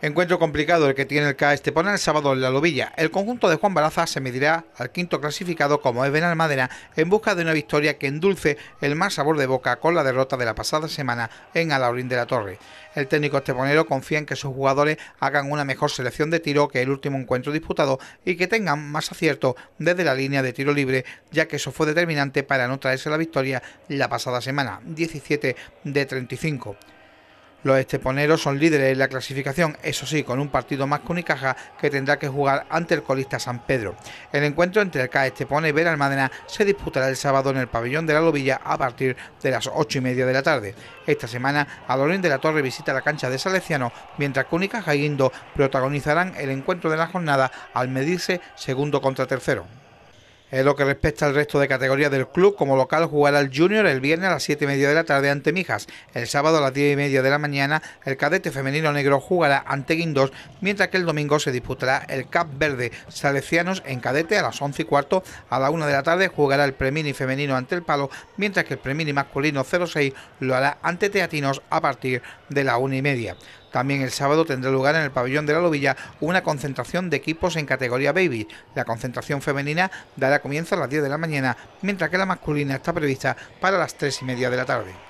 Encuentro complicado el que tiene el CA Estepona el sábado en la Lobilla. El conjunto de Juan Baraza se medirá al quinto clasificado como es Benalmádena en busca de una victoria que endulce el más sabor de boca con la derrota de la pasada semana en Alaurín de la Torre. El técnico esteponero confía en que sus jugadores hagan una mejor selección de tiro que el último encuentro disputado y que tengan más acierto desde la línea de tiro libre, ya que eso fue determinante para no traerse la victoria la pasada semana, 17 de 35. Los esteponeros son líderes en la clasificación, eso sí, con un partido más que Unicaja que tendrá que jugar ante el colista San Pedro. El encuentro entre el CA Estepona y Vera Almadena se disputará el sábado en el pabellón de la Lobilla a partir de las 8 y media de la tarde. Esta semana, Adolín de la Torre visita la cancha de Salesiano, mientras que Unicaja y Guindo protagonizarán el encuentro de la jornada al medirse segundo contra tercero. En lo que respecta al resto de categorías del club, como local jugará el Junior el viernes a las 7 y media de la tarde ante Mijas. El sábado a las 10 y media de la mañana, el cadete femenino negro jugará ante Guindos, mientras que el domingo se disputará el Cap Verde Salesianos en cadete a las 11 y cuarto. A la 1 de la tarde jugará el Premini femenino ante el Palo, mientras que el Premini masculino 06 lo hará ante Teatinos a partir de la una y media. También el sábado tendrá lugar en el pabellón de la Lobilla una concentración de equipos en categoría baby. La concentración femenina dará comienzo a las 10 de la mañana, mientras que la masculina está prevista para las 3 y media de la tarde.